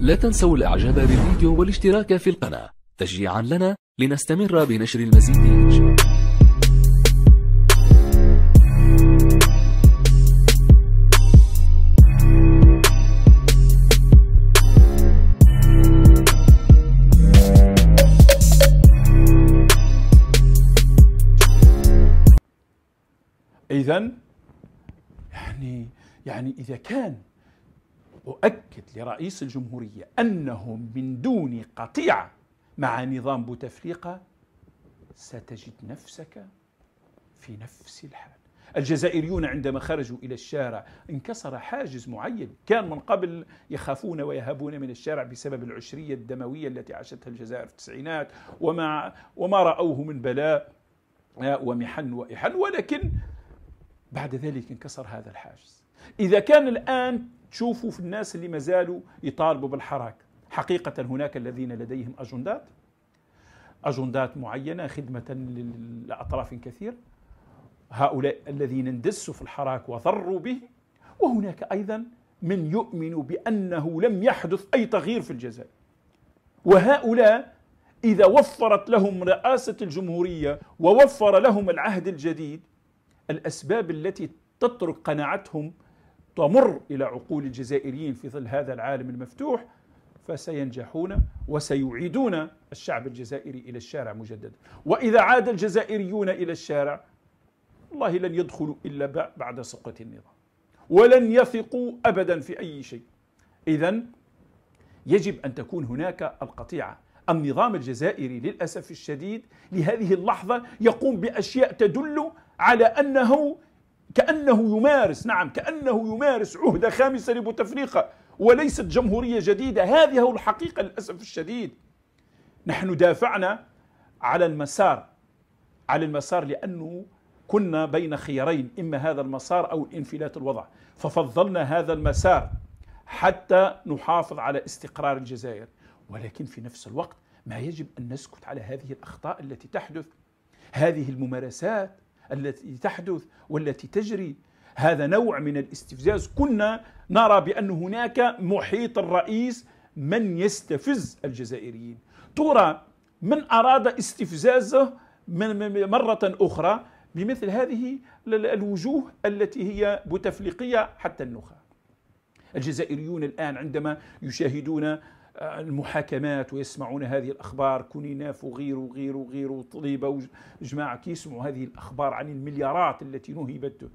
لا تنسوا الاعجاب بالفيديو والاشتراك في القناة تشجيعا لنا لنستمر بنشر المزيد إذا يعني يعني إذا كان أؤكد لرئيس الجمهورية أنهم من دون قطيعة مع نظام بوتفليقة ستجد نفسك في نفس الحال الجزائريون عندما خرجوا إلى الشارع انكسر حاجز معين كان من قبل يخافون ويهابون من الشارع بسبب العشرية الدموية التي عاشتها الجزائر في التسعينات وما, وما رأوه من بلاء ومحن وإحن ولكن بعد ذلك انكسر هذا الحاجز إذا كان الآن تشوفوا في الناس اللي مازالوا يطالبوا بالحراك حقيقة هناك الذين لديهم أجندات أجندات معينة خدمة لأطراف كثيرة هؤلاء الذين اندسوا في الحراك وضروا به وهناك أيضا من يؤمن بأنه لم يحدث أي تغيير في الجزائر وهؤلاء إذا وفرت لهم رئاسة الجمهورية ووفر لهم العهد الجديد الأسباب التي تترك قناعتهم تمر إلى عقول الجزائريين في ظل هذا العالم المفتوح فسينجحون وسيعيدون الشعب الجزائري إلى الشارع مجددا وإذا عاد الجزائريون إلى الشارع والله لن يدخلوا إلا بعد سقوط النظام ولن يثقوا أبدا في أي شيء إذا يجب أن تكون هناك القطيعة النظام الجزائري للأسف الشديد لهذه اللحظة يقوم بأشياء تدل على أنه كأنه يمارس نعم كأنه يمارس عهدة خامسة لبوتفليقة وليست جمهورية جديدة هذه هو الحقيقة للأسف الشديد نحن دافعنا على المسار على المسار لأنه كنا بين خيارين إما هذا المسار أو انفلات الوضع ففضلنا هذا المسار حتى نحافظ على استقرار الجزائر ولكن في نفس الوقت ما يجب أن نسكت على هذه الأخطاء التي تحدث هذه الممارسات التي تحدث والتي تجري هذا نوع من الاستفزاز كنا نرى بأن هناك محيط الرئيس من يستفز الجزائريين ترى من أراد استفزازه من مرة أخرى بمثل هذه الوجوه التي هي بوتفليقية حتى النخاع الجزائريون الآن عندما يشاهدون المحاكمات ويسمعون هذه الأخبار كونيناف وغيره وغيره وغيره وطليبة وجماعة كيسمعوا هذه الأخبار عن المليارات التي نهبت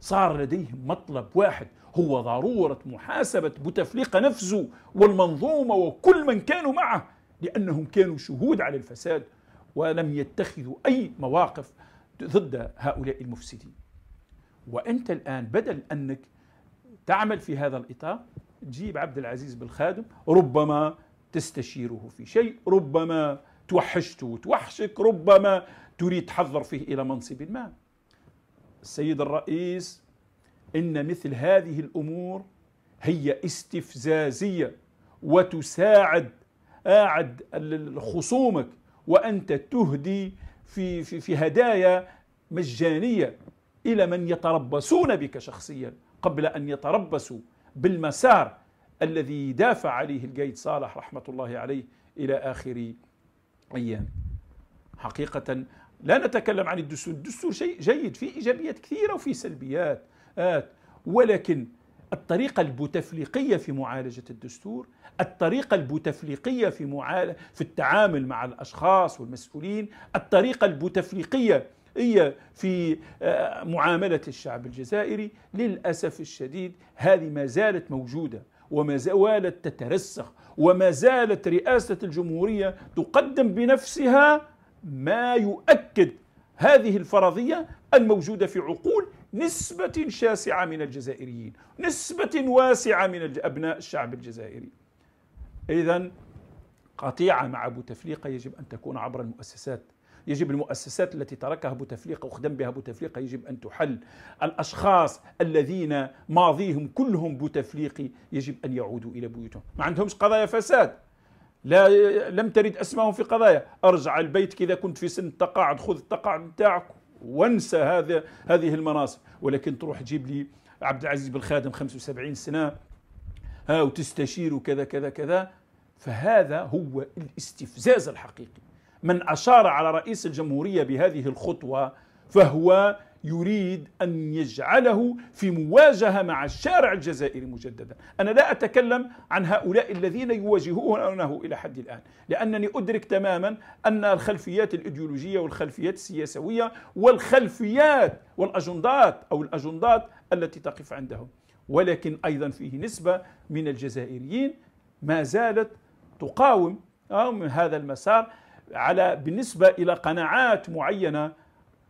صار لديهم مطلب واحد هو ضرورة محاسبة بوتفليقة نفسه والمنظومة وكل من كانوا معه لأنهم كانوا شهود على الفساد ولم يتخذوا أي مواقف ضد هؤلاء المفسدين وأنت الآن بدل أنك تعمل في هذا الإطار تجيب عبد العزيز بالخادم ربما تستشيره في شيء ربما توحشته وتوحشك ربما تريد تحضر فيه إلى منصب ما السيد الرئيس إن مثل هذه الأمور هي استفزازية وتساعد قاعد خصومك وأنت تهدي في, في, في هدايا مجانية إلى من يتربصون بك شخصيا قبل أن يتربصوا بالمسار الذي دافع عليه القيد صالح رحمة الله عليه إلى آخر أيام حقيقة لا نتكلم عن الدستور الدستور شيء جيد فيه إيجابيات كثيرة وفيه سلبيات ولكن الطريقة البوتفليقية في معالجة الدستور الطريقة البوتفليقية في, معال... في التعامل مع الأشخاص والمسؤولين الطريقة البوتفليقية هي في آه، معاملة الشعب الجزائري للأسف الشديد هذه ما زالت موجودة وما زالت تترسخ وما زالت رئاسة الجمهورية تقدم بنفسها ما يؤكد هذه الفرضية الموجودة في عقول نسبة شاسعة من الجزائريين نسبة واسعة من أبناء الشعب الجزائري إذا قطيعة مع بوتفليقة يجب أن تكون عبر المؤسسات يجب المؤسسات التي تركها بوتفليقة وخدم بها بوتفليقة يجب أن تحل الأشخاص الذين ماضيهم كلهم بوتفليقي يجب أن يعودوا إلى بيوتهم ما عندهمش قضايا فساد لا لم ترد اسمائهم في قضايا ارجع البيت كذا كنت في سن التقاعد خذ التقاعد بتاعك وانسى هذا هذه المناصب ولكن تروح تجيب لي عبد العزيز بن خادم 75 سنه ها وتستشير وكذا كذا كذا فهذا هو الاستفزاز الحقيقي من أشار على رئيس الجمهورية بهذه الخطوة فهو يريد أن يجعله في مواجهة مع الشارع الجزائري مجددا أنا لا أتكلم عن هؤلاء الذين يواجهونه إلى حد الآن لأنني أدرك تماما أن الخلفيات الإيديولوجية والخلفيات السياسوية والخلفيات والأجندات أو الأجندات التي تقف عندهم ولكن أيضا فيه نسبة من الجزائريين ما زالت تقاوم من آه، هذا المسار على بالنسبة إلى قناعات معينة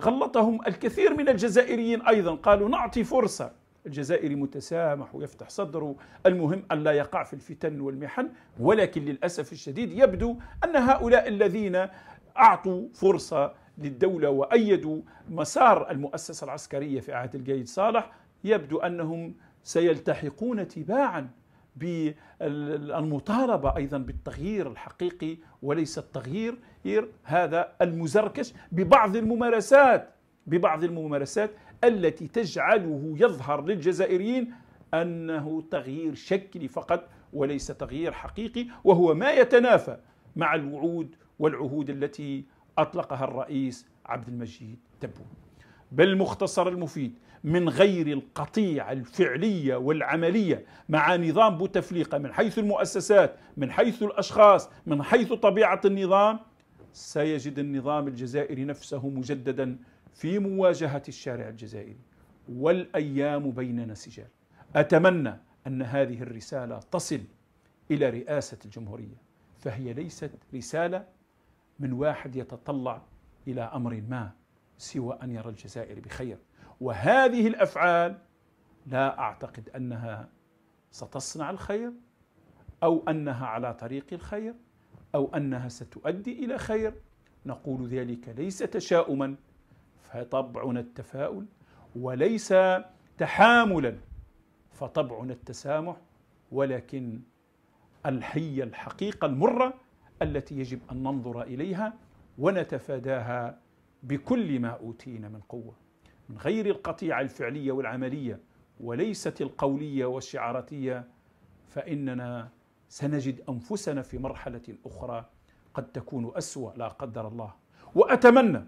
غلطهم الكثير من الجزائريين أيضا قالوا نعطي فرصة الجزائري متسامح ويفتح صدره المهم أن لا يقع في الفتن والمحن ولكن للأسف الشديد يبدو أن هؤلاء الذين أعطوا فرصة للدولة وأيدوا مسار المؤسسة العسكرية في عهد القايد صالح يبدو أنهم سيلتحقون تباعا بالمطالبة أيضا بالتغيير الحقيقي وليس التغيير هذا المزركش ببعض الممارسات ببعض الممارسات التي تجعله يظهر للجزائريين أنه تغيير شكلي فقط وليس تغيير حقيقي وهو ما يتنافى مع الوعود والعهود التي أطلقها الرئيس عبد المجيد تبون بالمختصر المفيد من غير القطيعة الفعلية والعملية مع نظام بوتفليقة من حيث المؤسسات من حيث الأشخاص من حيث طبيعة النظام سيجد النظام الجزائري نفسه مجددا في مواجهة الشارع الجزائري والأيام بيننا سجال أتمنى أن هذه الرسالة تصل إلى رئاسة الجمهورية فهي ليست رسالة من واحد يتطلع إلى أمر ما سوى أن يرى الجزائر بخير وهذه الأفعال لا أعتقد أنها ستصنع الخير أو أنها على طريق الخير أو أنها ستؤدي إلى خير نقول ذلك ليس تشاؤما فطبعنا التفاؤل وليس تحاملا فطبعنا التسامح ولكن الحية الحقيقة المرة التي يجب أن ننظر إليها ونتفاداها بكل ما أوتينا من قوة من غير القطيعة الفعلية والعملية وليست القولية والشعاراتية فإننا سنجد أنفسنا في مرحلة أخرى قد تكون أسوأ لا قدر الله وأتمنى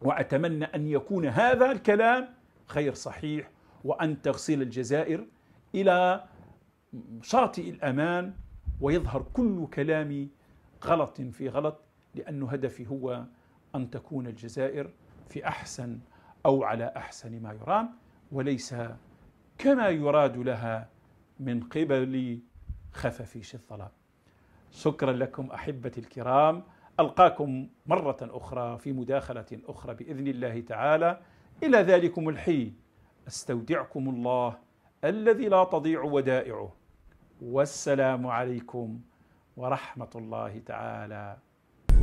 وأتمنى أن يكون هذا الكلام غير صحيح وأن تغسل الجزائر إلى شاطئ الأمان ويظهر كل كلامي غلط في غلط لأن هدفي هو أن تكون الجزائر في أحسن أو على أحسن ما يرام وليس كما يراد لها من قبل خففيش الظلام شكرا لكم أحبتي الكرام ألقاكم مرة أخرى في مداخلة أخرى بإذن الله تعالى إلى ذلكم الحين أستودعكم الله الذي لا تضيع ودائعه والسلام عليكم ورحمة الله تعالى